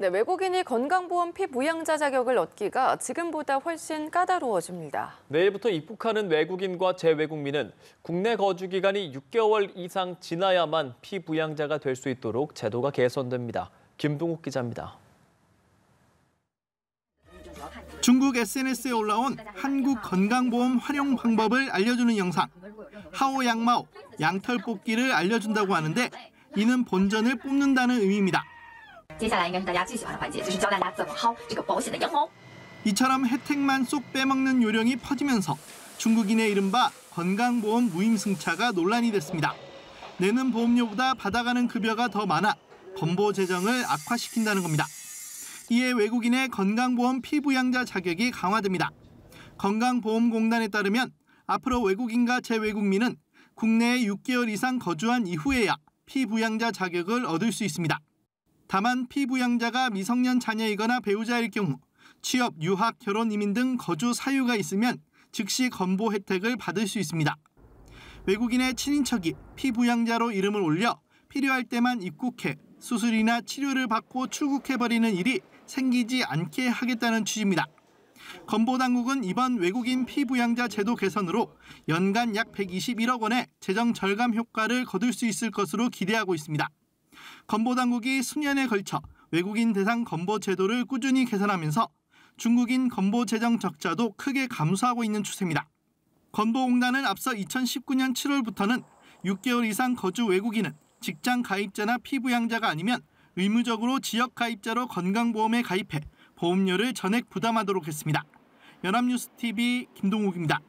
네, 외국인이 건강보험 피부양자 자격을 얻기가 지금보다 훨씬 까다로워집니다. 내일부터 입국하는 외국인과 재외국민은 국내 거주 기간이 6개월 이상 지나야만 피부양자가 될 수 있도록 제도가 개선됩니다. 김동욱 기자입니다. 중국 SNS에 올라온 한국 건강보험 활용 방법을 알려주는 영상. 하오 양마오, 양털 뽑기를 알려준다고 하는데 이는 본전을 뽑는다는 의미입니다. 이처럼 혜택만 쏙 빼먹는 요령이 퍼지면서 중국인의 이른바 건강보험 무임승차가 논란이 됐습니다. 내는 보험료보다 받아가는 급여가 더 많아 건보 재정을 악화시킨다는 겁니다. 이에 외국인의 건강보험 피부양자 자격이 강화됩니다. 건강보험공단에 따르면 앞으로 외국인과 재외국민은 국내에 6개월 이상 거주한 이후에야 피부양자 자격을 얻을 수 있습니다. 다만 피부양자가 미성년 자녀이거나 배우자일 경우 취업, 유학, 결혼, 이민 등 거주 사유가 있으면 즉시 건보 혜택을 받을 수 있습니다. 외국인의 친인척이 피부양자로 이름을 올려 필요할 때만 입국해 수술이나 치료를 받고 출국해버리는 일이 생기지 않게 하겠다는 취지입니다. 건보당국은 이번 외국인 피부양자 제도 개선으로 연간 약 121억 원의 재정 절감 효과를 거둘 수 있을 것으로 기대하고 있습니다. 건보당국이 수년에 걸쳐 외국인 대상 건보 제도를 꾸준히 개선하면서 중국인 건보 재정 적자도 크게 감소하고 있는 추세입니다. 건보공단은 앞서 2019년 7월부터는 6개월 이상 거주 외국인은 직장 가입자나 피부양자가 아니면 의무적으로 지역 가입자로 건강보험에 가입해 보험료를 전액 부담하도록 했습니다. 연합뉴스TV 김동욱입니다.